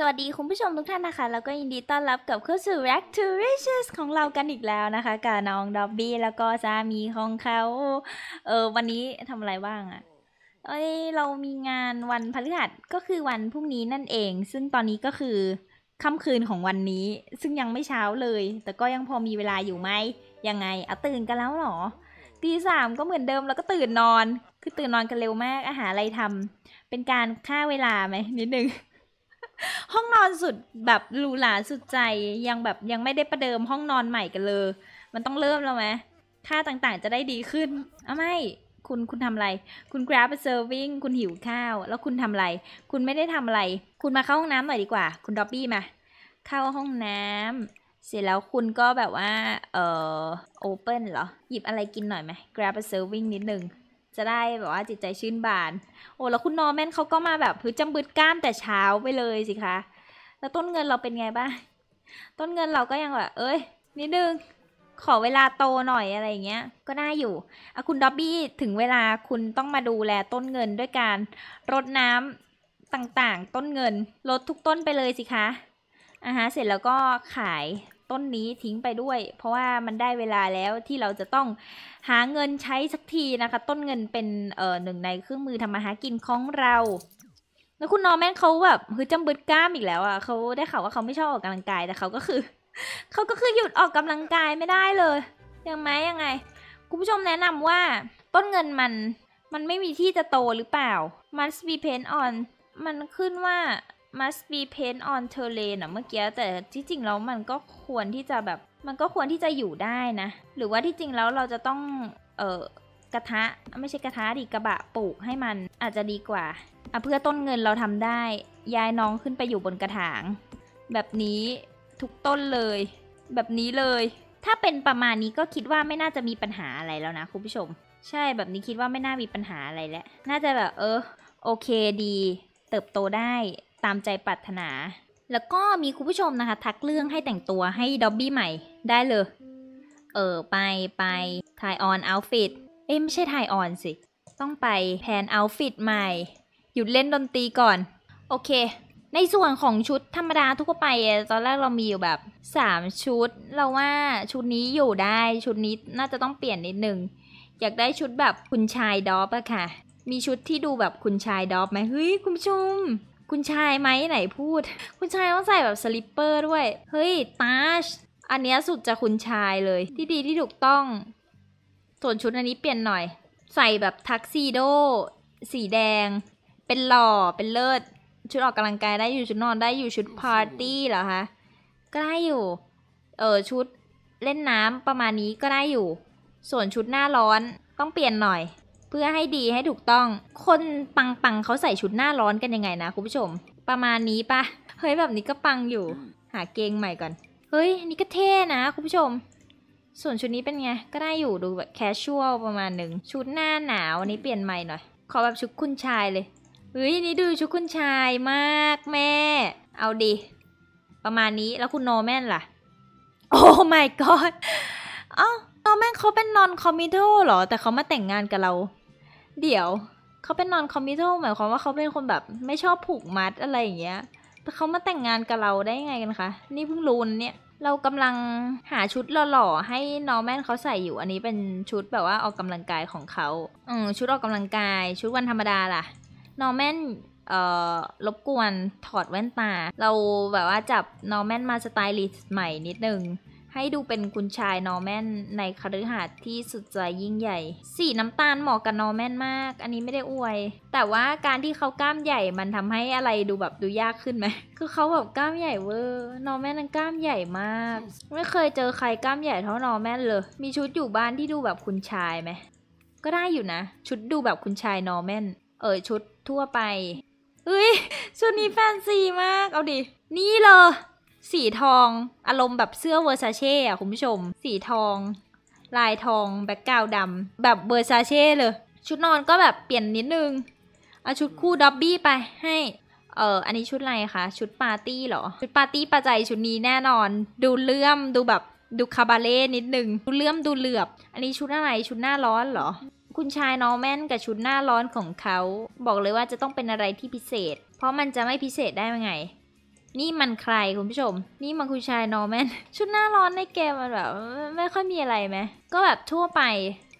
สวัสดีคุณผู้ชมทุกท่านนะคะแล้วก็ยินดีต้อนรับกับเข้าสู่ Rack to Riches ของเรากันอีกแล้วนะคะกับน้องดอบบี้ แล้วก็สามีของเขา เออวันนี้ทำอะไรบ้างอะ่ะเอ้ยเรามีงานวันพฤหัสก็คือวันพรุ่งนี้นั่นเอง ซึ่งตอนนี้ก็คือค่ำคืนของวันนี้ ซึ่งยังไม่เช้าเลย แต่ก็ยังพอมีเวลาอยู่ไหมยังไงเอาตื่นกันแล้วหรอตีสามก็เหมือนเดิมแล้วก็ตื่นนอนคือตื่นนอนกันเร็วมาก อาหารอะไรทำเป็นการฆ่าเวลาไหมนิดนึงห้องนอนสุดแบบหรูหราสุดใจยังแบบยังไม่ได้ประเดิมห้องนอนใหม่กันเลย มันต้องเริ่ม แล้วไหมค่าต่างๆจะได้ดีขึ้นเอาไม่คุณคุณทำอะไร คุณ grab a serving คุณหิวข้าว แล้วคุณทำอะไร คุณไม่ได้ทำอะไร คุณมาเข้าห้องน้ำหน่อยดีกว่าคุณด็อบบี้มา เข้าห้องน้ำเสร็จแล้วคุณก็แบบว่าเอ่อ open เหรอ หยิบอะไรกินหน่อยไหม grab a serving นิดนึงจะได้แบบว่าจิตใจชื่นบาน โอ้แล้วคุณนอร์แมนเขาก็มาแบบพื้จำบึดก้ามแต่เช้าไปเลยสิคะ แล้วต้นเงินเราเป็นไงบ้าง ต้นเงินเราก็ยังแบบ เอ้ยนิดนึง ขอเวลาโตหน่อยอะไรเงี้ย ก็น่าอยู่อะคุณด็อบบี้ถึงเวลาคุณต้องมาดูแลต้นเงินด้วยการรดน้ำต่างๆ ต้นเงินลดทุกต้นไปเลยสิคะอ่ะฮะเสร็จแล้วก็ขายต้นนี้ทิ้งไปด้วยเพราะว่ามันได้เวลาแล้วที่เราจะต้องหาเงินใช้สักทีนะคะ ต้นเงินเป็นเอ่อหนึ่งในเครื่องมือทำมาหากินของเราแล้วคุณนอแมนเขาแบบคือจำบึดกล้ามอีกแล้วอ่ะเขาได้ข่าวว่าเขาไม่ชอบออกกำลังกายแต่เขาก็คือเขาก็คือหยุดออกกำลังกายไม่ได้เลยยังไหมยังไง คุณผู้ชมแนะนำว่าต้นเงินมันมันไม่มีที่จะโตหรือเปล่า must be paint on มันขึ้นว่า must be paint on terrain อะเมื่อกี้แต่ที่จริงแล้วมันก็ควรที่จะแบบมันก็ควรที่จะอยู่ได้นะ หรือว่าที่จริงแล้วเราจะต้องเออกระทะไม่ใช่กระทะดิกระบะปลูกให้มันอาจจะดีกว่าอ่ะเพื่อต้นเงินเราทำได้ ย้ายน้องขึ้นไปอยู่บนกระถางแบบนี้ทุกต้นเลย แบบนี้เลย ถ้าเป็นประมาณนี้ก็คิดว่าไม่น่าจะมีปัญหาอะไรแล้วนะ คุณผู้ชม ใช่แบบนี้คิดว่าไม่น่ามีปัญหาอะไรแล้วน่าจะแบบ เออโอเคดี เติบโตได้ตามใจปรารถนา แล้วก็มีคุณผู้ชมนะคะ ทักเรื่องให้แต่งตัวให้ด็อบบี้ใหม่ได้เลย เออไปไปถ่ายออนออลฟิตเอ้ไม่ใช่ถ่ายออนสิ ต้องไปแพนออลฟิตใหม่ หยุดเล่นดนตรีก่อน โอเค ในส่วนของชุดธรรมดาทั่วไปตอนแรกเรามีอยู่แบบ 3 ชุด เราว่าชุดนี้อยู่ได้ ชุดนี้น่าจะต้องเปลี่ยนนิดนึง อยากได้ชุดแบบคุณชายดอปอะค่ะ มีชุดที่ดูแบบคุณชายดอปไหมเฮ้ยคุณผู้ชมคุณชายไหมไหนพูด คุณชายต้องใส่แบบสลิปเปอร์ ด้วย เฮ้ยตาชอันเนี้ยสุดจะคุณชายเลย ที่ดีที่ถูกต้อง ส่วนชุดอันนี้เปลี่ยนหน่อย ใส่แบบทักซีโด สีแดง เป็นหล่อ เป็นเลิศ ชุดออกกำลังกายได้อยู่ชุดนอนได้อยู่ ชุดปาร์ตี้เหรอคะ ก็ได้อยู่ เออชุดเล่นน้ำประมาณนี้ก็ได้อยู่ ส่วนชุดหน้าร้อนต้องเปลี่ยนหน่อยเพื่อให้ดีให้ถูกต้อง คนปังๆเขาใส่ชุดหน้าร้อนกันยังไงนะคุณผู้ชม ประมาณนี้ปะเฮ้ยแบบนี้ก็ปังอยู่ หาเกงใหม่ก่อน เฮ้ยนี่ก็เท่นะ คุณผู้ชม ส่วนชุดนี้เป็นไง ก็ได้อยู่ดูแบบแคชชวลประมาณหนึ่ง ชุดหน้าหนาวันนี้เปลี่ยนใหม่หน่อย ขอแบบชุดคุณชายเลยเฮ้ยนี่ดูชุดคุณชายมากแม่ เอาดี ประมาณนี้แล้วคุณโนแมนล่ะ โอ้ my god อ้าวนแมนเขาเป็นนอนคอมมิโดเหรอ แต่เขามาแต่งงานกับเราเดี๋ยวเขาเป็นนอนคอมมิชชั่นหมายความว่าเขาเป็นคนแบบไม่ชอบผูกมัดอะไรอย่างเงี้ยแต่เขามาแต่งงานกับเราได้ยังไงกันคะ นี่เพิ่งรู้เนี่ย เรากำลังหาชุดหล่อๆ ให้นอร์แมนเขาใส่อยู่ อันนี้เป็นชุดแบบว่าออกกำลังกายของเขาอืมชุดออกกำลังกาย ชุดวันธรรมดาล่ะนอร์แมนเอ่อรบกวนถอดแว่นตา เราแบบว่าจับนอร์แมนมาสไตลิสต์ใหม่นิดนึงให้ดูเป็นคุณชายนอร์แมนในคฤหาสน์ที่สุดใจยิ่งใหญ่ สีน้ำตาลเหมาะกับนอร์แมนมาก อันนี้ไม่ได้อวย แต่ว่าการที่เขากล้ามใหญ่มันทำให้อะไรดูแบบดูยากขึ้นไหมคือเขาแบบกล้ามใหญ่เวอร์นอร์แมนนั้นกล้ามใหญ่มาก ไม่เคยเจอใครกล้ามใหญ่เท่านอร์แมนเลย มีชุดอยู่บ้านที่ดูแบบคุณชายไหมก็ได้อยู่นะ ชุดดูแบบคุณชายนอร์แมนเออชุดทั่วไปเฮ้ยชุดนี้แฟนซีมาก เอาดินี่เลยสีทองอารมณ์แบบเสื้อเวอร์ซาเช่อะคุณผู้ชม สีทอง ลายทอง แบ็กกราวด์ดำแบบเวอร์ซาเช่เลย ชุดนอนก็แบบเปลี่ยนนิดนึงเอาชุดคู่ด็อบบี้ไปให้เอออันนี้ชุดอะไรคะชุดปาร์ตี้เหรอชุดปาร์ตี้ประจัยชุดนี้แน่นอน ดูเลื่อมดูแบบดูคาบาเล่นิดนึงดูเลื่อมดูเหลือบ อันนี้ชุดอะไรชุดหน้าร้อนเหรอ คุณชายนอร์แมนกับชุดหน้าร้อนของเขาบอกเลยว่าจะต้องเป็นอะไรที่พิเศษ เพราะมันจะไม่พิเศษได้ยังไงนี่มันใครคุณผู้ชม นี่มันคุณชายนอร์แมนชุดหน้าร้อนในเกมมันแบบไม่ค่อยมีอะไรไหมก็แบบทั่วไป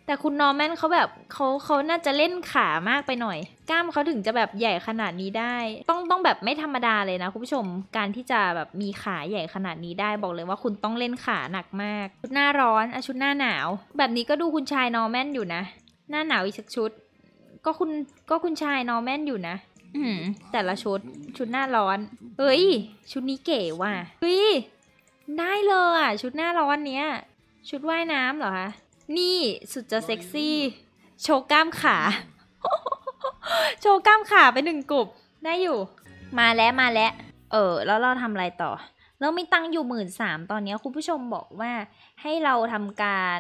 แต่คุณนอร์แมนเขาแบบเขาเขาน่าจะเล่นขามากไปหน่อยกล้ามเขาถึงจะแบบใหญ่ขนาดนี้ได้ ต้องต้องแบบไม่ธรรมดาเลยนะคุณผู้ชม การที่จะแบบมีขาใหญ่ขนาดนี้ได้บอกเลยว่าคุณต้องเล่นขาหนักมากชุดหน้าร้อนอชุดหน้าหนาว แบบนี้ก็ดูคุณชายนอร์แมนอยู่นะ หน้าหนาวอีกสักชุด ก็คุณก็คุณชายนอร์แมนอยู่นะอืม แต่ละชุด ชุดหน้าร้อน เอ้ยชุดนี้เก๋ว่ะเฮ้ยได้เลยอ่ะ ชุดหน้าร้อนเนี้ย ชุดว่ายน้ำเหรอคะ นี่สุดจะเซ็กซี่ โชว์กล้ามขาโชว์กล้ามขาไปหนึ่งกลุ่มได้อยู่ มาแล้วมาแล้วเออแล้วเราทำอะไรต่อ เราไม่ตังอยู่หมื่นสามตอนนี้คุณผู้ชมบอกว่า ให้เราทำการ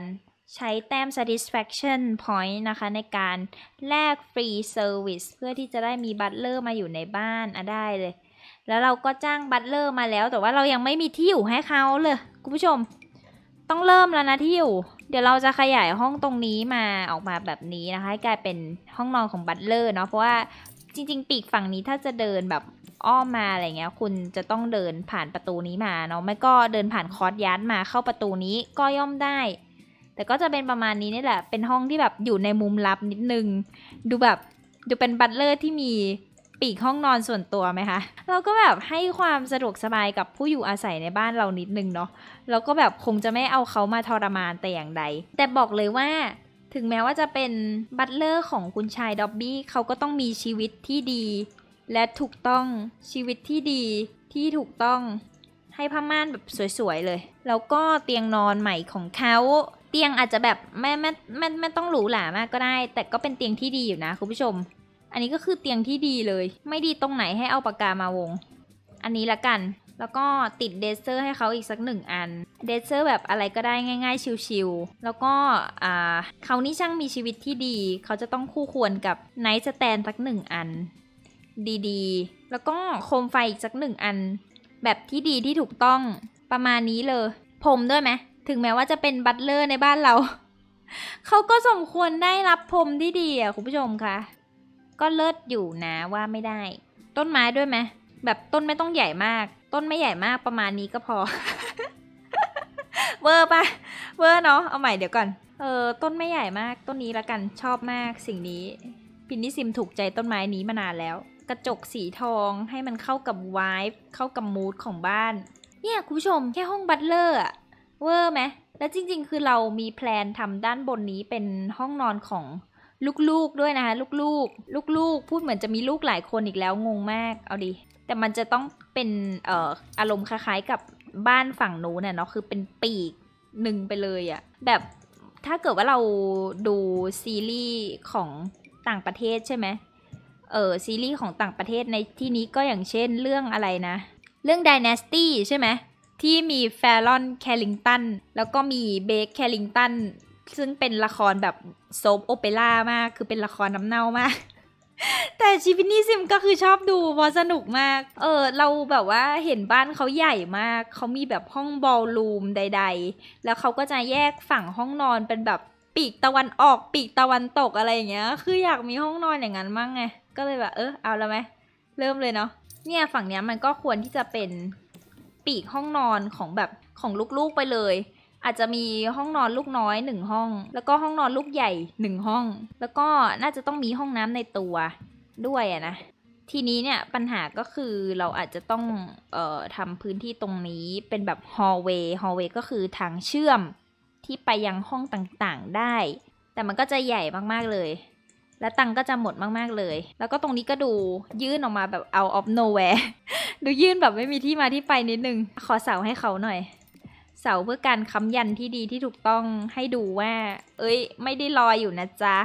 ใช้แต้ม satisfaction point นะคะในการแลกฟรีเซอร์วิสเพื่อที่จะได้มีบัตเลอร์มาอยู่ในบ้านอะได้เลย แล้วเราก็จ้างบัตเลอร์มาแล้ว แต่ว่าเรายังไม่มีที่อยู่ให้เขาเลย คุณผู้ชม ต้องเริ่มแล้วนะที่อยู่ เดี๋ยวเราจะขยายห้องตรงนี้มาออกมาแบบนี้นะคะ ให้กลายเป็นห้องนอนของบัตเลอร์เนาะ เพราะว่าจริง ๆ ปีกฝั่งนี้ถ้าจะเดินแบบอ้อมมาอะไรเงี้ย คุณจะต้องเดินผ่านประตูนี้มาเนาะ ไม่ก็เดินผ่านคอร์สยาดมาเข้าประตูนี้ก็ย่อมได้แต่ก็จะเป็นประมาณนี้นี่แหละ เป็นห้องที่แบบอยู่ในมุมลับนิดนึง ดูแบบดูเป็นบัตเลอร์ที่มีปีกห้องนอนส่วนตัวไหมคะ เราก็แบบให้ความสะดวกสบายกับผู้อยู่อาศัยในบ้านเรานิดนึงเนาะ แล้วก็แบบคงจะไม่เอาเขามาทรมานแต่อย่างใด แต่บอกเลยว่าถึงแม้ว่าจะเป็นบัตเลอร์ของคุณชายด็อบบี้เขาก็ต้องมีชีวิตที่ดีและถูกต้อง ชีวิตที่ดีที่ถูกต้องให้ผ้าม่านแบบสวยๆเลย แล้วก็เตียงนอนใหม่ของเขาเตียงอาจจะแบบไม่ไม่ไม่ไม่ต้องหรูหรามากก็ได้ แต่ก็เป็นเตียงที่ดีอยู่นะ คุณผู้ชม อันนี้ก็คือเตียงที่ดีเลย ไม่ดีตรงไหนให้เอาปากกามาวง อันนี้ละกัน แล้วก็ติดเดเซอร์ให้เขาอีกสักหนึ่งอัน เดเซอร์แบบอะไรก็ได้ง่ายๆชิวๆแล้วก็อ่าเขานี่ช่างมีชีวิตที่ดี เขาจะต้องคู่ควรกับไนท์สแตนสักหนึ่งอัน ดีๆ แล้วก็โคมไฟอีกสักหนึ่งอัน แบบที่ดีที่ถูกต้อง ประมาณนี้เลยพรมด้วยไหมถึงแม้ว่าจะเป็นบัตเลอร์ในบ้านเรา เขาก็สมควรได้รับพรมที่ดีอ่ะคุณผู้ชมคะ ก็เลิศอยู่นะว่าไม่ได้ ต้นไม้ด้วยไหมแบบต้นไม่ต้องใหญ่มาก ต้นไม่ใหญ่มากประมาณนี้ก็พอ เวอร์ปะเวอร์เนาะเอาใหม่เดี๋ยวก่อน เออ ต้นไม่ใหญ่มากต้นนี้ละกันชอบมากสิ่งนี้พินนิซิมถูกใจต้นไม้นี้มานานแล้ว กระจกสีทองให้มันเข้ากับวายเข้ากับมูดของบ้านเนี่ยคุณผู้ชม แค่ห้องบัตเลอร์อะเวอร์ไหม แล้วจริง ๆ คือเรามีแพลนทำด้านบนนี้เป็นห้องนอนของลูกๆ ด้วยนะคะลูกๆ ลูกๆ พูดเหมือนจะมีลูกหลายคนอีกแล้วงงมาก เอาดิแต่มันจะต้องเป็นเอ่ออารมณ์คล้ายๆ กับบ้านฝั่งนู้นเนาะคือเป็นปีกหนึ่งไปเลยอะแบบถ้าเกิดว่าเราดูซีรีส์ของต่างประเทศใช่ไหมเออซีรีส์ของต่างประเทศในที่นี้ก็อย่างเช่นเรื่องอะไรนะ เรื่อง Dynasty ใช่ไหมที่มีแฟรอนแคลิงตันแล้วก็มีเบคแคลิงตันซึ่งเป็นละครแบบโซฟโอเปร่ามาก คือเป็นละครน้ำเน่ามาก แต่ชิปินี่ซิมก็คือชอบดูเพราะสนุกมากเออเราแบบว่าเห็นบ้านเขาใหญ่มาก เขามีแบบห้องบอลลูมใดๆ แล้วเขาก็จะแยกฝั่งห้องนอนเป็นแบบปีกตะวันออกปีกตะวันตกอะไรอย่างเงี้ย คืออยากมีห้องนอนอย่างนั้นมั่งไง ก็เลยแบบเออเอาแล้วไหมเริ่มเลยเนาะเนี่ยฝั่งเนี้ยมันก็ควรที่จะเป็นปีกห้องนอนของแบบของลูกๆไปเลย อาจจะมีห้องนอนลูกน้อยหนึ่งห้อง แล้วก็ห้องนอนลูกใหญ่หนึ่งห้อง แล้วก็น่าจะต้องมีห้องน้ำในตัวด้วยอะนะทีนี้เนี่ยปัญหาก็คือเราอาจจะต้องเอ่อทำพื้นที่ตรงนี้เป็นแบบฮอลเวย์ฮอลเวย์ก็คือทางเชื่อมที่ไปยังห้องต่างๆได้ แต่มันก็จะใหญ่มากๆเลยและตังก็จะหมดมากๆเลย แล้วก็ตรงนี้ก็ดูยื่นออกมาแบบเอาออฟโนแวร์ดูยื่นแบบไม่มีที่มาที่ไป นิดนึง ขอเสาให้เขาหน่อย เสาเพื่อการค้ำยันที่ดีที่ถูกต้อง ให้ดูว่า เอ้ย ไม่ได้ลอยอยู่นะจ๊ะ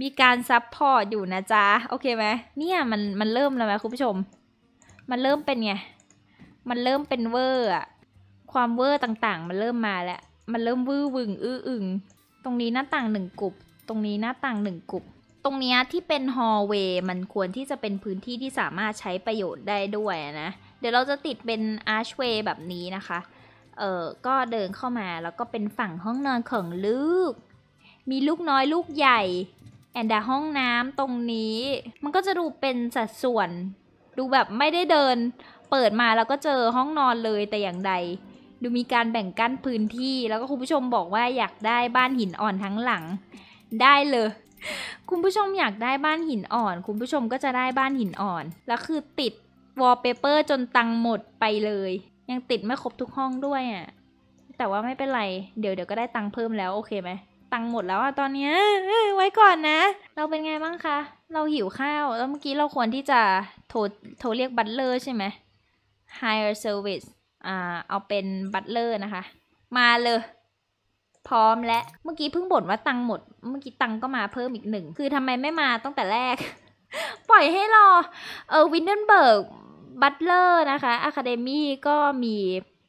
มีการซับพอร์ตอยู่นะจ๊ะ โอเคไหมเนี่ยมันมันเริ่มแล้วไหมคุณผู้ชม มันเริ่มเป็นไง มันเริ่มเป็นเวอร์อะความเวอร์ต่างๆ มันเริ่มมาแล้ว มันเริ่มวื้อวึงอื้ออึงตรงนี้หน้าต่างหนึ่งกลุ่มตรงนี้หน้าต่างหนึ่งกลุ่มตรงนี้ที่เป็นฮอลเวย์มันควรที่จะเป็นพื้นที่ที่สามารถใช้ประโยชน์ได้ด้วยนะ เดี๋ยวเราจะติดเป็นอาร์ชเวย์แบบนี้นะคะ เออก็เดินเข้ามาแล้วก็เป็นฝั่งห้องนอนของลูก มีลูกน้อยลูกใหญ่ แอนดาห้องน้ำตรงนี้ มันก็จะดูเป็นสัดส่วน ดูแบบไม่ได้เดิน เปิดมาแล้วก็เจอห้องนอนเลยแต่อย่างใด ดูมีการแบ่งกั้นพื้นที่ แล้วก็คุณผู้ชมบอกว่าอยากได้บ้านหินอ่อนทั้งหลัง ได้เลยคุณผู้ชมอยากได้บ้านหินอ่อน คุณผู้ชมก็จะได้บ้านหินอ่อน แล้วคือติดวอลเปเปอร์จนตังหมดไปเลย ยังติดไม่ครบทุกห้องด้วยอ่ะแต่ว่าไม่เป็นไร เดี๋ยวเดี๋ยวก็ได้ตังเพิ่มแล้วโอเคไหมตังหมดแล้วอะตอนเนี้ยไว้ก่อนนะ เราเป็นไงบ้างคะ เราหิวข้าว แล้วเมื่อกี้เราควรที่จะโทรโทรเรียกบัตเลอร์ใช่ไหม hire service อ่าเอาเป็นบัตเลอร์นะคะ มาเลยพร้อมและเมื่อกี้เพิ่งบ่นว่าตังหมด เมื่อกี้ตังก็มาเพิ่มอีกหนึ่ง คือทำไมไม่มาตั้งแต่แรก ปล่อยให้รอเออวินเดนเบิร์กบัตเลอร์นะคะอะคาเดมี่ก็มี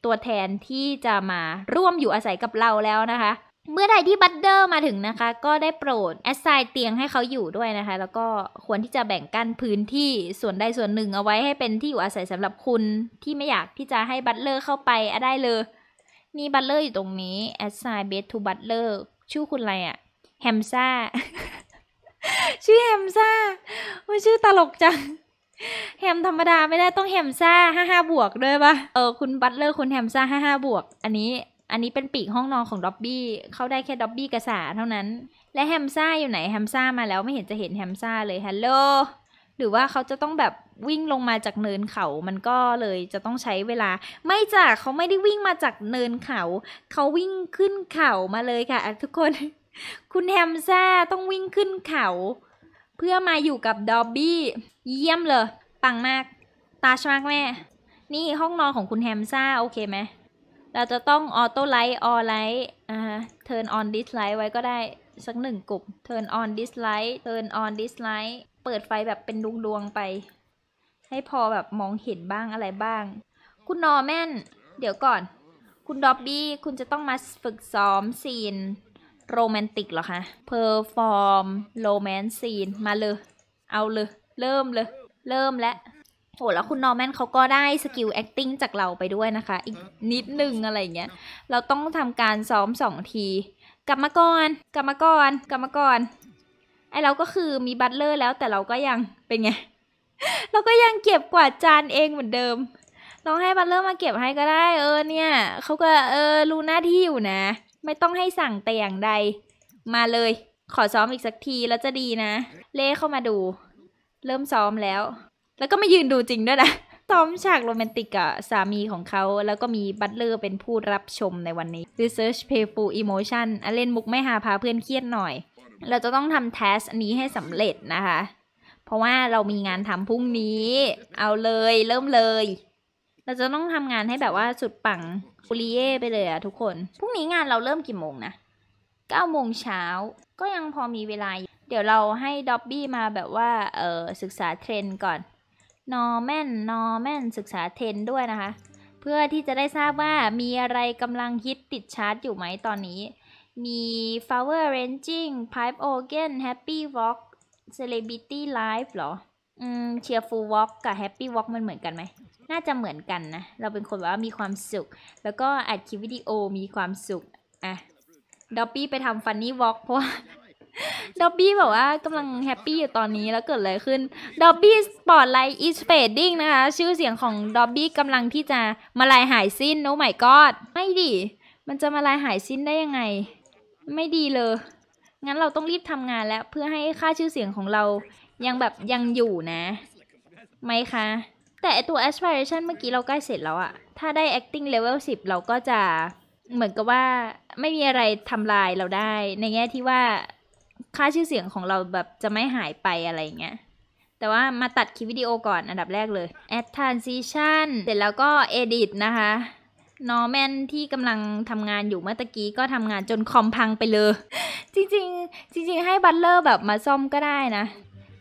ตัวแทนที่จะมาร่วมอยู่อาศัยกับเราแล้วนะคะ เมื่อใดที่บัตเดอร์มาถึงนะคะ ก็ได้โปรดแอสไซน์เตียงให้เขาอยู่ด้วยนะคะ แล้วก็ควรที่จะแบ่งกั้นพื้นที่ส่วนใดส่วนหนึ่งเอาไว้ให้เป็นที่อยู่อาศัยสำหรับคุณที่ไม่อยากที่จะให้บัตเลอร์เข้าไปได้เลยนี่บัตเลอร์อยู่ตรงนี้ assign b e ู to butler ชื่อคุณอะไรอะ แฮมซ่าชื่อแฮมซ่าว่าชื่อตลกจัง แฮมธรรมดาไม่ได้ต้องแฮมซ่าห้าห้าบวกด้วยปะเออคุณบัตเลอร์คุณแฮมซ่าห้าห้าบวก อันนี้ อันนี้เป็นปีกห้องนอนของด็อบบี้ เข้าได้แค่ด็อบบี้กระสาเท่านั้น และแฮมซ่าอยู่ไหน แฮมซ่ามาแล้วไม่เห็นจะเห็นแฮมซ่าเลย ฮัลโหล หรือว่าเขาจะต้องแบบวิ่งลงมาจากเนินเขา มันก็เลยจะต้องใช้เวลา ไม่จ้ะเขาไม่ได้วิ่งมาจากเนินเขา เขาวิ่งขึ้นเขามาเลยค่ะ ทุกคน คุณแฮมซ่าต้องวิ่งขึ้นเขา เพื่อมาอยู่กับดอบบี้ เยี่ยมเลย ปังมาก ตาชมากแม่ นี่ห้องนอนของคุณแฮมซ่าโอเคไหม เราจะต้องออโต้ไลท์ ออไลท์อ่าเทิร์นออนดิสไลท์ไว้ก็ได้สักหนึ่งกลุ่มออนดิสไลท์ เทิร์นออนดิสไลท์ เปิดไฟแบบเป็นดวงๆไปให้พอแบบมองเห็นบ้างอะไรบ้าง คุณนอร์แมนเดี๋ยวก่อน คุณด็อบบี้คุณจะต้องมาฝึกซ้อมซีนโรแมนติกเหรอคะเพอร์ฟอร์มโรแมนซีนมาเลย เอาเลย เริ่มเลยเริ่มแล้วโหแล้วคุณนอร์แมนเขาก็ได้สกิลแอคติ้งจากเราไปด้วยนะคะ อีกนิดนึงอะไรเงี้ยเราต้องทำการซ้อมสองที กลับมาก่อน กลับมาก่อน กลับมาก่อน ไอเราก็คือมีบัตเลอร์แล้วแต่เราก็ยังเป็นไงแล้วก็ยังเก็บกวาดจานเองเหมือนเดิม ลองให้บัตเลอร์มาเก็บให้ก็ได้เออเนี่ยเขาก็เออรู้หน้าที่อยู่นะ ไม่ต้องให้สั่งแต่อย่างใด มาเลย ขอซ้อมอีกสักทีแล้วจะดีนะ เล่เข้ามาดู เริ่มซ้อมแล้ว แล้วก็มายืนดูจริงด้วยนะซ้อมฉากโรแมนติกกับสามีของเขา แล้วก็มีบัตเลอร์เป็นผู้รับชมในวันนี้ Research p a y f u l Emotion เล่นมุกไม่หาพาเพื่อนเครียดหน่อย เราจะต้องทำแทสนี้ให้สำเร็จนะคะเพราะว่าเรามีงานทำพรุ่งนี้ เอาเลยเริ่มเลย เราจะต้องทำงานให้แบบว่าสุดปังปุริเย่ไปเลยอะทุกคน พรุ่งนี้งานเราเริ่มกี่โมงนะเก้าโมงเช้า ก็ยังพอมีเวลา เดี๋ยวเราให้ด็อบบี้มาแบบว่าเออศึกษาเทรนก่อน นอร์แมนนอร์แมนศึกษาเทรนด้วยนะคะ เพื่อที่จะได้ทราบว่ามีอะไรกำลังฮิตติดชาร์จอยู่ไหมตอนนี้ มี flower ranging pipe organ happy walk เซเลบิตี้ไลฟ์เหรออืมชียร์ฟูลวอล์กับแฮปปี้วอล์กมันเหมือนกันไหม น่าจะเหมือนกันนะ เราเป็นคนว่ามีความสุข แล้วก็อัดคลิปวิดีโอมีความสุข อ่ะดอบบี้ไปทำฟันนี่วอล์กเพราะว่าดอบบี้บอกว่ากำลังแฮปปี้อยู่ตอนนี้แล้วเกิดอะไรขึ้นดอบบี้สปอร์ตไลท์อีสเฟดดิ้งนะคะ ชื่อเสียงของดอบบี้กำลังที่จะมาลายหายสิ้นโน้ไม่กอดไม่ดี มันจะมาลายหายสิ้นได้ยังไง ไม่ดีเลยงั้นเราต้องรีบทำงานแล้ว เพื่อให้ค่าชื่อเสียงของเรายังแบบยังอยู่นะ ไหมคะ แต่ตัว aspiration เมื่อกี้เราใกล้เสร็จแล้วอะถ้าได้ acting level 10 เราก็จะเหมือนกับว่าไม่มีอะไรทำลายเราได้ ในแง่ที่ว่าค่าชื่อเสียงของเราแบบจะไม่หายไปอะไรเงี้ยแต่ว่ามาตัดคลิปวิดีโอก่อนอันดับแรกเลย add transition เสร็จแล้วก็ edit นะคะนอร์แมนที่กำลังทำงานอยู่เมื่อกี้ก็ทำงานจนคอมพังไปเลย จริงๆจริงๆ ให้บัตเลอร์แบบมาซ่อมก็ได้นะ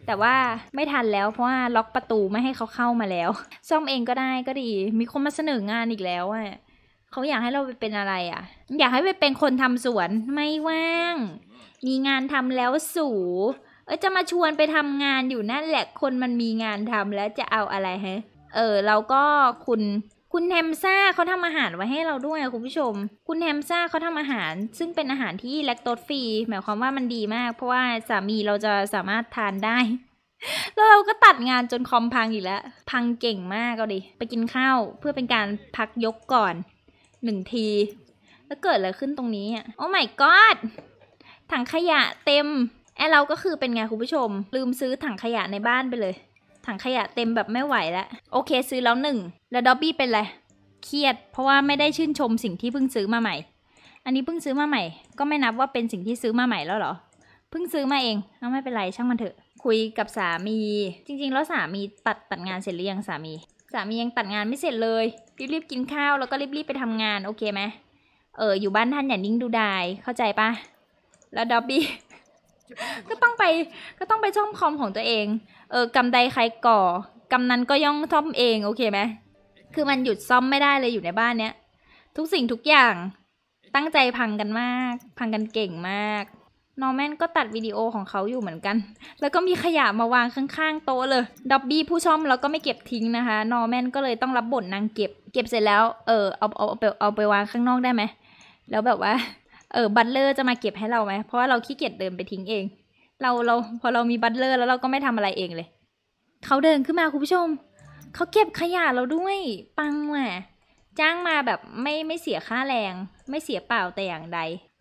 แต่ว่าไม่ทันแล้วเพราะว่าล็อกประตูไม่ให้เขาเข้ามาแล้ว ซ่อมเองก็ได้ก็ดี มีคนมาเสนองานอีกแล้วอ่ะเขาอยากให้เราไปเป็นอะไรอ่ะ อยากให้ไปเป็นคนทำสวนไม่ว่าง มีงานทำแล้วสูเออจะมาชวนไปทำงานอยู่นั่นแหละ คนมันมีงานทำแล้วจะเอาอะไรฮะ เออเราก็คุณคุณแฮมซ่าเขาทำอาหารไว้ให้เราด้วยคุณผู้ชม คุณแฮมซ่าเขาทำอาหาร ซึ่งเป็นอาหารที่แลคโตสฟรีหมายความว่ามันดีมาก เพราะว่าสามีเราจะสามารถทานได้ แล้วเราก็ตัดงานจนคอมพังอีกแล้ว พังเก่งมากเอาดิ ไปกินข้าว เพื่อเป็นการพักยกก่อนหนึ่งที แล้วเกิดอะไรขึ้นตรงนี้อ่ะโอ้ไม่กอดถังขยะเต็มแอเราก็คือเป็นไงคุณผู้ชม ลืมซื้อถังขยะในบ้านไปเลยถังขยะเต็มแบบไม่ไหวแล้วโอเคซื้อแล้วหนึ่งแล้วด็อบบี้เป็นไรเครียด เพราะว่าไม่ได้ชื่นชมสิ่งที่เพิ่งซื้อมาใหม่ อันนี้เพิ่งซื้อมาใหม่ ก็ไม่นับว่าเป็นสิ่งที่ซื้อมาใหม่แล้วหรอเพิ่งซื้อมาเองเอาไม่เป็นไรช่างมันเถอะ คุยกับสามีจริง ๆ แล้วสามีตัดตัดงานเสร็จหรือยังสามี สามียังตัดงานไม่เสร็จเลยรีบๆกินข้าวแล้วก็รีบๆไปทำงานโอเคไหมเอออยู่บ้านท่านอย่านิ่งดูดายเข้าใจปะแล้วด็อบบี้ก็ต้องไปก็ต้องไปซ่อมคอมของตัวเอง เออกำใดใครก่อ กำนั้นก็ย่องซ่อมเองโอเคไหม คือมันหยุดซ่อมไม่ได้เลยอยู่ในบ้านเนี้ย ทุกสิ่งทุกอย่าง ตั้งใจพังกันมาก พังกันเก่งมาก นอร์แมนก็ตัดวิดีโอของเขาอยู่เหมือนกัน แล้วก็มีขยะมาวางข้างๆโต๊ะเลยดับบี้ผู้ช่อมแล้วก็ไม่เก็บทิ้งนะคะ นอร์แมนก็เลยต้องรับบทนางเก็บ เก็บเสร็จแล้ว เออเอาเอาเอาไปเอาไปวางข้างนอกได้ไหม แล้วแบบว่าเออบัตเลอร์จะมาเก็บให้เราไหมเพราะว่าเราขี้เกียจเดินไปทิ้งเอง เราเราพอเรามีบัตเลอร์แล้วเราก็ไม่ทำอะไรเองเลย เขาเดินขึ้นมาคุณผู้ชม เขาเก็บขยะเราด้วยปังว่ะจ้างมาแบบไม่ไม่เสียค่าแรง ไม่เสียเปล่าแต่อย่างใด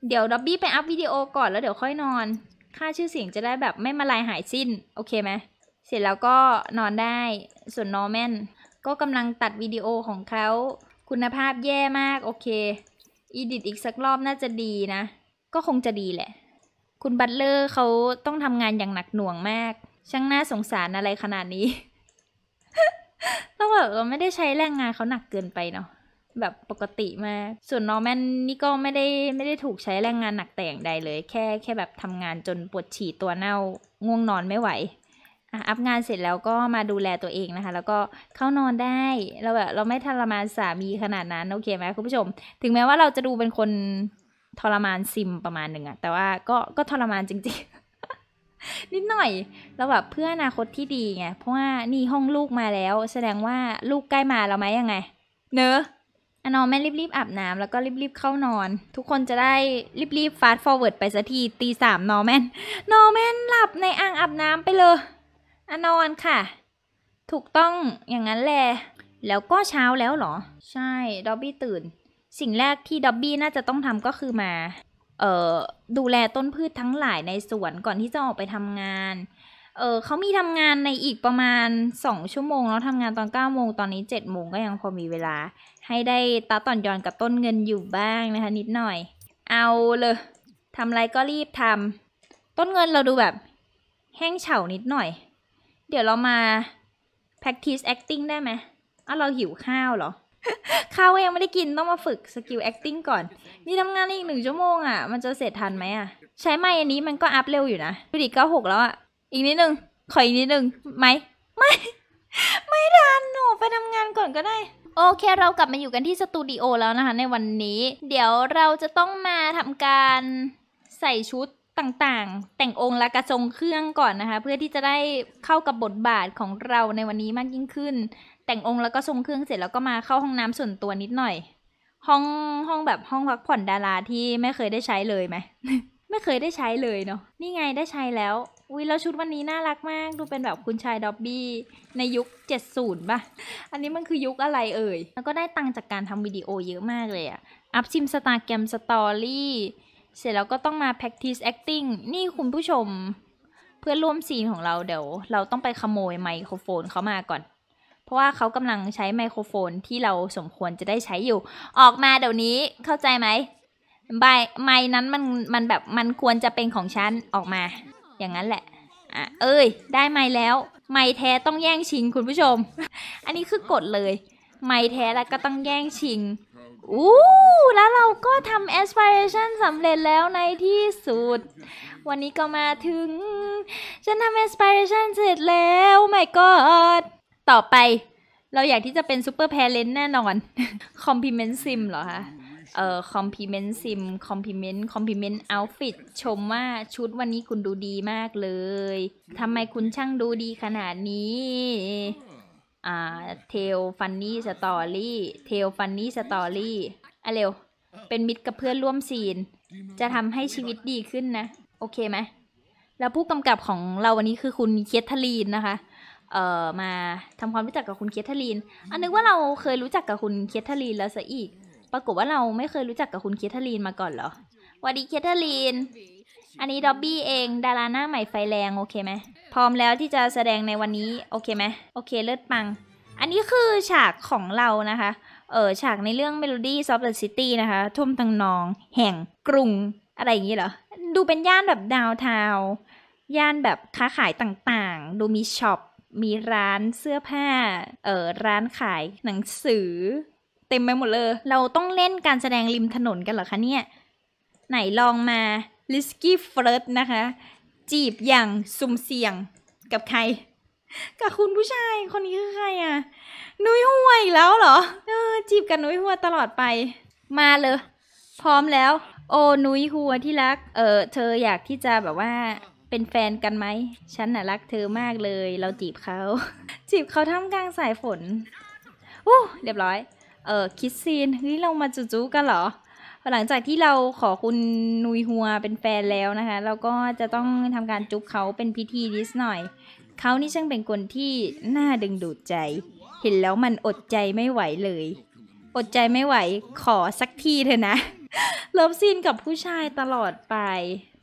เดี๋ยวดับบี้ไปอัพวิดีโอก่อนแล้วเดี๋ยวค่อยนอน ค่าชื่อเสียงจะได้แบบไม่มาลายหายสิ้นโอเคไหม เสร็จแล้วก็นอนได้ ส่วนนอร์แมนก็กำลังตัดวิดีโอของเขาคุณภาพแย่มากโอเคอีดิตอีกสักรอบน่าจะดีนะ ก็คงจะดีแหละ คุณบัตเลอร์เขาต้องทำงานอย่างหนักหน่วงมาก ช่างน่าสงสารอะไรขนาดนี้ ต้องบอกว่าไม่ได้ใช้แรงงานเขาหนักเกินไปเนาะ แบบปกติมากส่วนนอร์แมนนี่ก็ไม่ได้ไม่ได้ถูกใช้แรงงานหนักแต่อย่างใดเลย แค่แค่แบบทำงานจนปวดฉี่ตัวเน่า ง่วงนอนไม่ไหวอัพงานเสร็จแล้วก็มาดูแลตัวเองนะคะ แล้วก็เข้านอนได้ เราแบบเราไม่ทรมานสามีขนาดนั้น โอเคไหมคุณผู้ชม ถึงแม้ว่าเราจะดูเป็นคนทรมานซิมประมาณหนึ่งอะแต่ว่าก็ก็ทรมานจริงๆนิดหน่อยเราแบบเพื่ออนาคตที่ดีไงเพราะว่านี่ห้องลูกมาแล้ว แสดงว่าลูกใกล้มาแล้วไหมยังไง เนอะอนอนแม่รีบๆอาบน้ำแล้วก็รีบๆเข้านอน ทุกคนจะได้รีบๆฟาสต์ฟอร์เวิร์ดไปสักทีตีสามนอแมนนอแมน หลับในอ่างอาบน้ำไปเลยอนอนค่ะ ถูกต้องอย่างนั้นแหละ แล้วก็เช้าแล้วเหรอ ใช่ ดอบบี้ตื่น สิ่งแรกที่ดอบบี้น่าจะต้องทำก็คือมาเอ่อดูแลต้นพืชทั้งหลายในสวนก่อนที่จะออกไปทำงานเออเขามีทำงานในอีกประมาณ 2 ชั่วโมง แล้วทำงานตอน9โมง ตอนนี้7โมงก็ยังพอมีเวลา ให้ได้ตาต่อนยอนกับต้นเงินอยู่บ้างนะคะ นิดหน่อย เอาเลยทำไรก็รีบทำต้นเงินเราดูแบบ แห้งเฉานิดหน่อยเดี๋ยวเรามา practice acting ได้ไหมอ้าเราหิวข้าวเหรอ ข้าวยังไม่ได้กินต้องมาฝึกสกิล acting ก่อน นี่ทำงานอีกหนึ่งชั่วโมงอ่ะ มันจะเสร็จทันไหมอ่ะ ใช้ไม้อันนี้มันก็อัพเร็วอยู่นะดูดิเก้าหกแล้วอ่ะ อีกนิดนึง ขออีกนิดนึงไหมไม่ ไม่ทันหนูไปทำงานก่อนก็ได้ โอเค เรากลับมาอยู่กันที่สตูดิโอแล้วนะคะ ในวันนี้ เดี๋ยวเราจะต้องมาทำการใส่ชุดต่างๆ แต่งองค์และกระทรงเครื่องก่อนนะคะ เพื่อที่จะได้เข้ากับบทบาทของเราในวันนี้มากยิ่งขึ้น แต่งองค์แล้วก็ทรงเครื่องเสร็จแล้วก็มาเข้าห้องน้ำส่วนตัวนิดหน่อย ห้องห้องแบบห้องพักผ่อนดาราที่ไม่เคยได้ใช้เลยไหมไม่เคยได้ใช้เลยเนาะ นี่ไงได้ใช้แล้ว อุ้ยแล้วชุดวันนี้น่ารักมาก ดูเป็นแบบคุณชายด็อบบี้ในยุค70ป่ะ อันนี้มันคือยุคอะไรเอ่ย แล้วก็ได้ตังจากการทำวิดีโอเยอะมากเลยอะ อัพซิมสตาแกรมสตอรี่เสร็จแล้วก็ต้องมา practice acting นี่คุณผู้ชม เพื่อร่วมซีนของเราเดี๋ยวเราต้องไปขโมยไมโครโฟนเขามาก่อน เพราะว่าเขากำลังใช้ไมโครโฟนที่เราสมควรจะได้ใช้อยู่ ออกมาเดี๋ยวนี้เข้าใจไหมใบไม้นั้นมันมันแบบมันควรจะเป็นของฉัน ออกมา อย่างนั้นแหละอ่ะเอ้ยได้ไม้แล้ว ไม้แท้ต้องแย่งชิงคุณผู้ชม อันนี้คือกฎเลย ไม้แท้แล้วก็ต้องแย่งชิงอู้ แล้วเราก็ทำ aspiration สำเร็จแล้วในที่สุด วันนี้ก็มาถึง ฉันทำ aspiration เสร็จแล้วไม่กดต่อไป เราอยากที่จะเป็น super parent แน่นอน compliment sim เหรอคะเอ่อ compliment sim compliment compliment outfit ชมว่าชุดวันนี้คุณดูดีมากเลยทำไมคุณช่างดูดีขนาดนี้่าเทลฟันนี่สตอรี่ เทลฟันนี่สตอรี่อ่ะเร็วเป็นมิตรกับเพื่อนร่วมซีน จะทำให้ชีวิตดีขึ้นนะ โอเคไหมแล้วผู้กำกับของเราวันนี้คือคุณเคทเธรีนนะคะเอ่อ มาทำความรู้จักกับคุณเคทเธรีน อันนึกว่าเราเคยรู้จักกับคุณเคทเธรีนแล้วซะอีก ปรากฏว่าเราไม่เคยรู้จักกับคุณเคทเธรีนมาก่อนเหรอวัสดีเคทเธรีน อันนี้ด็อบบี้เอง ดาราหน้าใหม่ไฟแรง โอเคไหมร้อมแล้วที่จะแสดงในวันนี้ โอเคไหมโอเคเลิศปัง อันนี้คือฉากของเรานะคะเออฉากในเรื่อง Melody of the City นะคะ ทุ่มตังนองแห่ง กรุงอะไรอย่างงี้เหรอ ดูเป็นย่านแบบดาวทาวย่านแบบค้าขายต่างๆ ดูมีช็อป มีร้านเสื้อผ้าเออร้านขายหนังสือ เต็มไปหมดเลย เราต้องเล่นการแสดงริมถนนกันเหรอคะเนี่ยไหนลองมาลิสกี้เฟิร์สนะคะจีบอย่างสุ่มเสี่ยง กับใคร กับคุณผู้ชายคนนี้คือใครอะนุ้ยห่วยแล้วเหรอเออ จีบกับนุ้ยหัวตลอดไป มาเลย พร้อมแล้ว โอ้นุ้ยหัวที่รักเออเธออยากที่จะแบบว่าเป็นแฟนกันไหมฉันน่ะรักเธอมากเลย เราจีบเขาจีบเขาท่ามกลางสายฝนอู้เรียบร้อยเออคิดซีนเฮ้ยเรามาจูจๆกันเหรอหลังจากที่เราขอคุณนุยหัวเป็นแฟนแล้วนะคะ เราก็จะต้องทำการจุ๊บเขาเป็นพิธีนิดหน่อยเขานี่ช่างเป็นคนที่น่าดึงดูดใจ เห็นแล้วมันอดใจไม่ไหวเลย อดใจไม่ไหวขอสักทีเถอะนะเลิฟซีนกับผู้ชายตลอดไป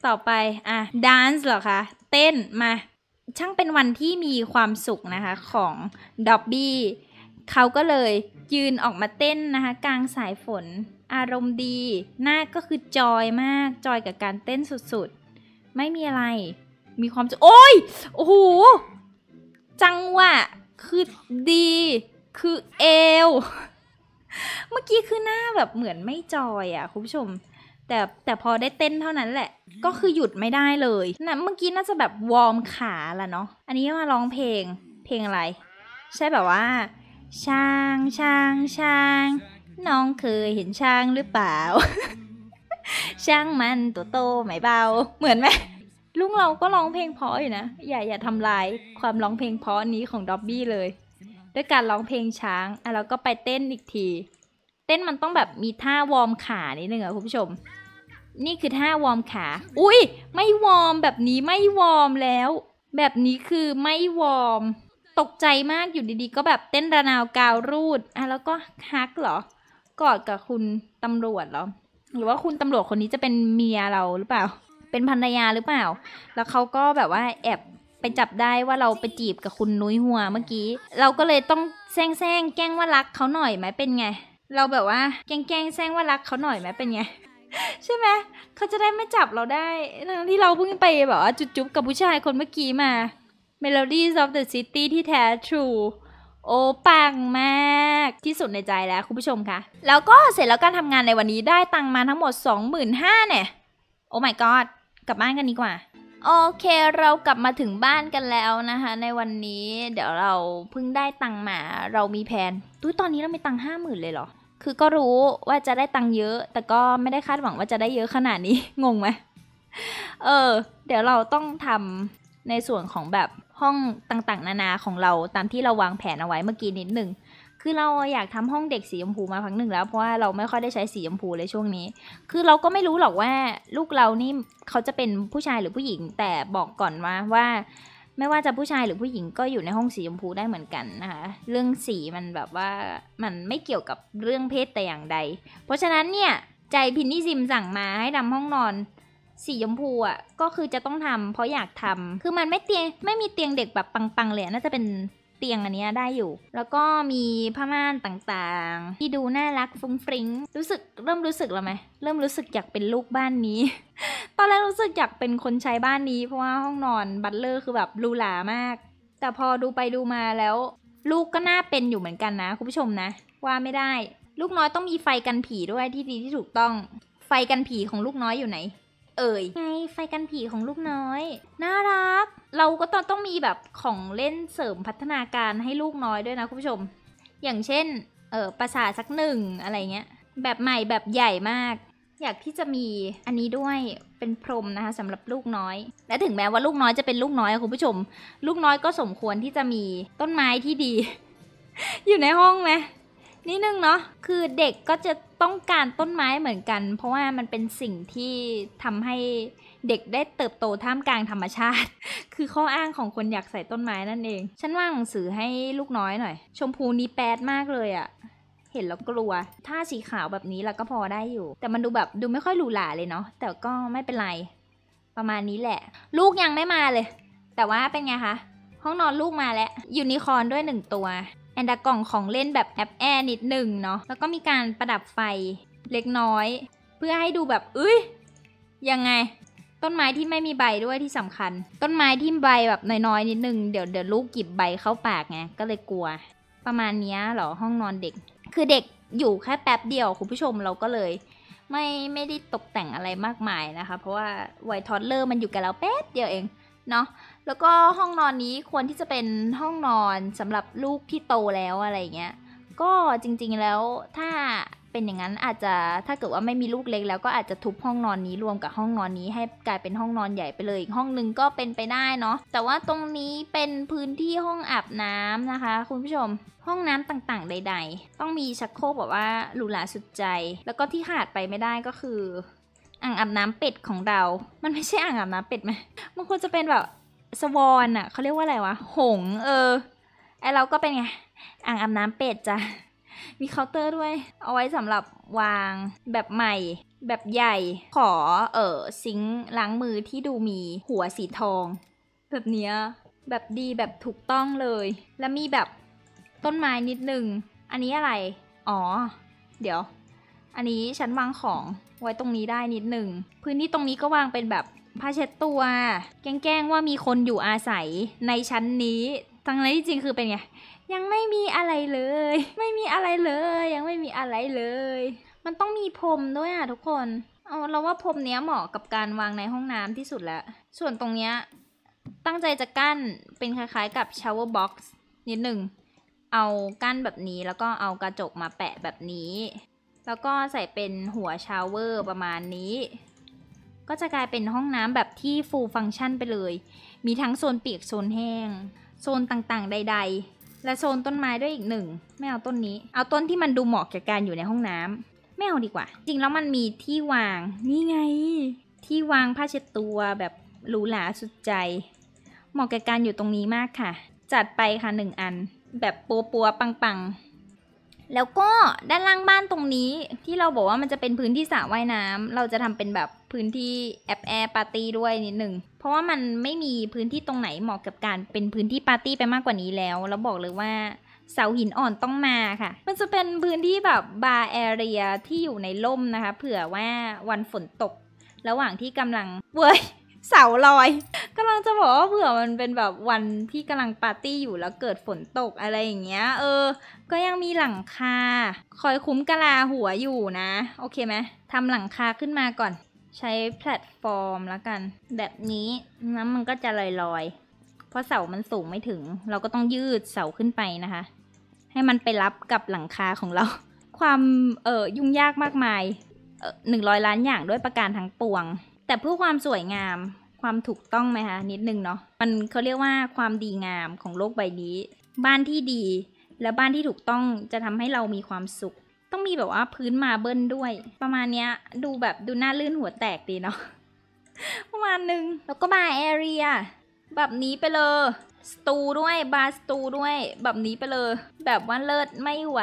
ต่อไปอ่ะดานซ์เหรอคะเต้นมา ช่างเป็นวันที่มีความสุขนะคะของด็อบบี้เขาก็เลยยืนออกมาเต้นนะคะกลางสายฝนอารมณ์ดี หน้าก็คือจอยมาก จอยกับการเต้นสุดๆ ไม่มีอะไร มีความโอ้ย โอ้โห จังวะคือดี คือเอวเมื่อกี้คือหน้าแบบเหมือนไม่จอยอะ่ะ คุณผู้ชม แต่แต่พอได้เต้นเท่านั้นแหละ ก็คือหยุดไม่ได้เลยนะเมื่อกี้น่าจะแบบวอร์มขาละเนาะ อันนี้มาร้องเพลง เพลงอะไร ใช่แบบว่าช้าง ช้าง ช้างน้องเคยเห็นช้างหรือเปล่า ช้างมันตัวโตไหมเบา เหมือนไหมลุงเราก็ร้องเพลงเพราะอยู่นะ อย่าอย่าทำลายความร้องเพลงเพราะนี้ของด็อบบี้เลย ด้วยการร้องเพลงช้างอ่ะแล้วก็ไปเต้นอีกที เต้นมันต้องแบบมีท่าวอร์มขานิดนึงอะคุณผู้ชม นี่คือท่าวอร์มขา อุ้ยไม่วอร์มแบบนี้ ไม่วอร์มแล้ว แบบนี้คือไม่วอร์ม ตกใจมากอยู่ดีๆ ก็แบบเต้นระนาวกาวรูดอ่ะแล้วก็ฮักเหรอกอดกับคุณตำรวจเหรอ หรือว่าคุณตำรวจคนนี้จะเป็นเมียเราหรือเปล่า เป็นภรรยาหรือเปล่า แล้วเขาก็แบบว่าแอบไปจับได้ว่าเราไปจีบกับคุณนุ้ยหัวเมื่อกี้ เราก็เลยต้องแซงแซงแกล้งว่ารักเขาหน่อยไหมเป็นไง เราแบบว่าแกล้งแกล้งแซงว่ารักเขาหน่อยไหมเป็นไง ใช่ไหมเขาจะได้ไม่จับเราได้ทั้งที่เราเพิ่งไปแบบว่า จุ๊บๆกับผู้ชายคนเมื่อกี้มา Melodies of the City ที่แท้ True โอ้ปังมาก ที่สุดในใจแล้วคุณผู้ชมคะแล้วก็เสร็จแล้วการทำงานในวันนี้ได้ตังมาทั้งหมด25,000เนี่ย โอ้ my god กลับบ้านกันดีกว่า โอเค เรากลับมาถึงบ้านกันแล้วนะคะ ในวันนี้เดี๋ยวเราเพิ่งได้ตังมาเรามีแผนตุ้ยตอนนี้เรามีตังห้าหมื่นเลยเหรอคือก็รู้ว่าจะได้ตังเยอะ แต่ก็ไม่ได้คาดหวังว่าจะได้เยอะขนาดนี้งงไหมเออ เดี๋ยวเราต้องทำในส่วนของแบบห้องต่างๆ นานาของเรา ตามที่เราวางแผนเอาไว้เมื่อกี้นิดหนึ่ง คือเราอยากทำห้องเด็กสีชมพูมาพักหนึ่งแล้วเพราะว่าเราไม่ค่อยได้ใช้สีชมพูเลยช่วงนี้ คือเราก็ไม่รู้หรอกว่าลูกเรานี่เขาจะเป็นผู้ชายหรือผู้หญิง แต่บอกก่อนว่าว่า ไม่ว่าจะผู้ชายหรือผู้หญิงก็อยู่ในห้องสีชมพูได้เหมือนกันนะคะเรื่องสีมันแบบว่ามันไม่เกี่ยวกับเรื่องเพศแต่อย่างใด เพราะฉะนั้นเนี่ยใจพินนี่ซิมสั่งมาให้ดำห้องนอนสีชมพูอ่ะก็คือจะต้องทำเพราะอยากทำคือมันไม่เตียงไม่มีเตียงเด็กแบบปังๆเลยน่าจะเป็นเตียงอันนี้ได้อยู่ แล้วก็มีผ้าม่านต่างๆ ที่ดูน่ารักฟุ้งฟริ้งรู้สึกเริ่มรู้สึกแล้วไหมเริ่มรู้สึกอยากเป็นลูกบ้านนี้ ตอนแรกรู้สึกอยากเป็นคนใช้บ้านนี้เพราะว่าห้องนอนบัตเลอร์คือแบบรูหลามาก แต่พอดูไปดูมาแล้ว ลูกก็น่าเป็นอยู่เหมือนกันนะ คุณผู้ชมนะ ว่าไม่ได้ลูกน้อยต้องมีไฟกันผีด้วยที่ดีที่ถูกต้องไฟกันผีของลูกน้อยอยู่ไหนเอ่ยไงไฟกันผีของลูกน้อยน่ารัก เราก็ต้องต้องมีแบบของเล่นเสริมพัฒนาการให้ลูกน้อยด้วยนะคุณผู้ชม อย่างเช่นเออประสาทสักหนึ่งอะไรเงี้ย แบบใหม่แบบใหญ่มาก อยากที่จะมีอันนี้ด้วยเป็นพรมนะคะสำหรับลูกน้อยและถึงแม้ว่าลูกน้อยจะเป็นลูกน้อยคุณผู้ชม ลูกน้อยก็สมควรที่จะมีต้นไม้ที่ดี อยู่ในห้องไหมนิดนึงเนาะคือเด็กก็จะต้องการต้นไม้เหมือนกันเพราะว่ามันเป็นสิ่งที่ทำให้เด็กได้เติบโตท่ามกลางธรรมชาติ คือข้ออ้างของคนอยากใส่ต้นไม้นั่นเองฉันว่างหนังสือให้ลูกน้อยหน่อย ชมพูนี้แปดมากเลยอะ่ะ เห็นแล้วกลัว ถ้าสีขาวแบบนี้เราก็พอได้อยู่ แต่มันดูแบบดูไม่ค่อยหรูหราเลยเนาะแต่ก็ไม่เป็นไร ประมาณนี้แหละ ลูกยังไม่มาเลย แต่ว่าเป็นไงคะห้องนอนลูกมาแล้วยูนิคอรนด้วยหนึ่งตัวแอนดากล่องของเล่นแบบแอบแอนิดหนึ่งเนาะแล้วก็มีการประดับไฟเล็กน้อย เพื่อให้ดูแบบเอ้ยยังไงต้นไม้ที่ไม่มีใบด้วยที่สำคัญ ต้นไม้ที่ใบแบบน้อยๆ นิดนึงเดี๋ยวเดี๋ยวลูกกิบใบเข้าปากไงก็เลยกลัวประมาณนี้เหรอห้องนอนเด็ก คือเด็กอยู่แค่แป๊บเดียวคุณผู้ชมเราก็เลยไม่ไม่ได้ตกแต่งอะไรมากมายนะคะ เพราะว่าไวท์ทอสเลอร์มันอยู่กับเราแป๊บเดียวเองเนาะแล้วก็ห้องนอนนี้ควรที่จะเป็นห้องนอนสำหรับลูกที่โตแล้วอะไรเงี้ยก็จริงๆแล้วถ้าเป็นอย่างนั้นอาจจะถ้าเกิดว่าไม่มีลูกเล็กแล้วก็อาจจะทุบห้องนอนนี้รวมกับห้องนอนนี้ ให้กลายเป็นห้องนอนใหญ่ไปเลยอีกห้องนึงก็เป็นไปได้เนาะแต่ว่าตรงนี้เป็นพื้นที่ห้องอาบน้ำนะคะ คุณผู้ชมห้องน้ำต่างๆ ใด ๆ ต้องมีชักโครกแบบว่าหรูหราสุดใจ แล้วก็ที่ขาดไปไม่ได้ก็คืออ่างอาบน้ำเป็ดของเรา มันไม่ใช่อ่างอาบน้ำเป็ดไหมมันควรจะเป็นแบบสวอนอะเขาเรียกว่าอะไรวะ หงเออ ไอเราก็เป็นไง อ่างอาบน้ำเป็ดจ้ะ มีเคาน์เตอร์ด้วย เอาไว้สำหรับวางแบบใหม่ แบบใหญ่ ขอเออซิงล้างมือที่ดูมีหัวสีทอง แบบเนี้ยแบบดีแบบถูกต้องเลย แล้วมีแบบต้นไม้นิดนึงอันนี้อะไร อ๋อ เดี๋ยวอันนี้ชั้นวางของไว้ตรงนี้ได้นิดหนึ่ง พื้นที่ตรงนี้ก็วางเป็นแบบผ้าเช็ดตัว แกล้งว่ามีคนอยู่อาศัยในชั้นนี้ ทั้งนั้นที่จริงคือเป็นไง ยังไม่มีอะไรเลย ไม่มีอะไรเลย ยังไม่มีอะไรเลย มันต้องมีพรมด้วยอ่ะทุกคนเอาเราว่าพรมเนี้ยเหมาะกับการวางในห้องน้ำที่สุดแล้ว ส่วนตรงเนี้ยตั้งใจจะกั้นเป็นคล้ายๆกับชาวเวอร์บ็อกซ์นิดหนึ่ง เอากั้นแบบนี้แล้วก็เอากระจกมาแปะแบบนี้แล้วก็ใส่เป็นหัวชาวเวอร์ประมาณนี้ ก็จะกลายเป็นห้องน้ำแบบที่ฟูลฟังก์ชันไปเลย มีทั้งโซนเปียกโซนแห้ง โซนต่างๆ ใดๆ และโซนต้นไม้ด้วยอีกหนึ่งไม่เอาต้นนี้ เอาต้นที่มันดูเหมาะกับการอยู่ในห้องน้ำไม่เอาดีกว่า จริงแล้วมันมีที่วาง นี่ไง ที่วางผ้าเช็ดตัวแบบหรูหราสุดใจ เหมาะกับการอยู่ตรงนี้มากค่ะ จัดไปค่ะหนึ่งอัน แบบปัวปัวปังปังแล้วก็ด้านล่างบ้านตรงนี้ ที่เราบอกว่ามันจะเป็นพื้นที่สระว่ายน้ำ เราจะทำเป็นแบบพื้นที่แอบแอร์ปาร์ตี้ด้วยนิดหนึ่งเพราะว่ามันไม่มีพื้นที่ตรงไหนเหมาะกับการเป็นพื้นที่ปาร์ตี้ไปมากกว่านี้แล้วเราบอกเลยว่าเสาหินอ่อนต้องมาค่ะ มันจะเป็นพื้นที่แบบบาร์แอเรียที่อยู่ในล่มนะคะ เผื่อว่าวันฝนตก ระหว่างที่กำลังเว้ยเสาลอยกำลังจะบอกว่าเผื่อมันเป็นแบบวันที่กำลังปาร์ตี้อยู่แล้วเกิดฝนตกอะไรอย่างเงี้ยเออก็ยังมีหลังคา คอยคุ้มกะลาหัวอยู่นะ โอเคไหมทำหลังคาขึ้นมาก่อน ใช้แพลตฟอร์มแล้วกัน แบบนี้ น้ำมันก็จะลอยๆ เพราะเสามันสูงไม่ถึง เราก็ต้องยืดเสาขึ้นไปนะคะ ให้มันไปรับกับหลังคาของเรา ความเออยุ่งยากมากมายหนึ่งร้อยล้านอย่างด้วยประการทั้งปวงแต่เพื่อความสวยงามความถูกต้องไหมคะ นิดนึงเนาะมันเขาเรียกว่าความดีงามของโลกใบนี้ บ้านที่ดีและบ้านที่ถูกต้องจะทำให้เรามีความสุข ต้องมีแบบว่าพื้นมาเบิลด้วย ประมาณเนี้ยดูแบบดูน่าลื่นหัวแตกดีเนาะประมาณนึง แล้วก็บาแอเรียแบบนี้ไปเลยสตูด้วยบาสตูด้วย แบบนี้ไปเลย แบบว่าเลิศไม่ไหว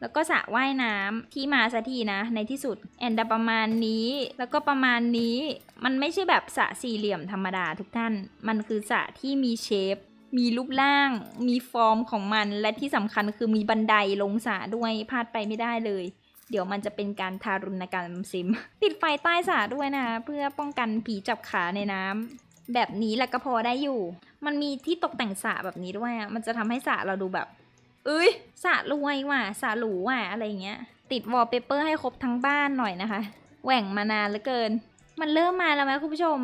แล้วก็สระว่ายน้ำที่มาสักทีนะในที่สุดแอนด์ประมาณนี้ แล้วก็ประมาณนี้ มันไม่ใช่แบบสระสี่เหลี่ยมธรรมดาทุกท่าน มันคือสระที่มีเชฟ มีรูปร่าง มีฟอร์มของมัน และที่สำคัญคือมีบันไดลงสระด้วยพลาดไปไม่ได้เลย เดี๋ยวมันจะเป็นการทารุณกรรมซิม ติดไฟใต้สระด้วยนะคะเพื่อป้องกันผีจับขาในน้ำแบบนี้แหละก็พอได้อยู่มันมีที่ตกแต่งสระแบบนี้ด้วยอ่ะมันจะทำให้สระเราดูแบบ เอ้ยสระรวยว่ะสระหรูว่ะ อะไรเงี้ย ติดวอลเปเปอร์ให้ครบทั้งบ้านหน่อยนะคะ แหว่งมานานเหลือเกิน มันเริ่มมาแล้วไหมคุณผู้ชม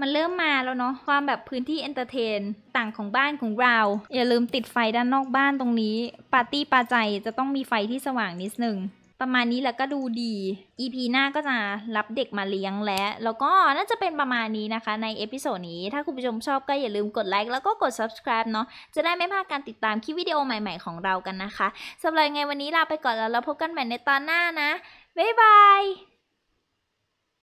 มันเริ่มมาแล้วเนาะ ความแบบพื้นที่เอนเตอร์เทน ต่างของบ้านของเรา อย่าลืมติดไฟด้านนอกบ้านตรงนี้ ปาร์ตี้ปาใจจะต้องมีไฟที่สว่างนิดนึงประมาณนี้แล้วก็ดูดี EP หน้าก็จะรับเด็กมาเลี้ยงแลวแล้วก็น่าจะเป็นประมาณนี้นะคะในเอพิโซดนี้ถ้าคุณผู้ชมชอบก็อย่าลืมกดไลค์แล้วก็กด subscribe เนาะจะได้ไม่พลาดการติดตามคลิปวิดีโอใหม่ๆของเรากันนะคะสำหรับไงวันนี้ลาไปก่อนแล้วเราพบกันใหม่ในตอนหน้านะ บ๊ายบาย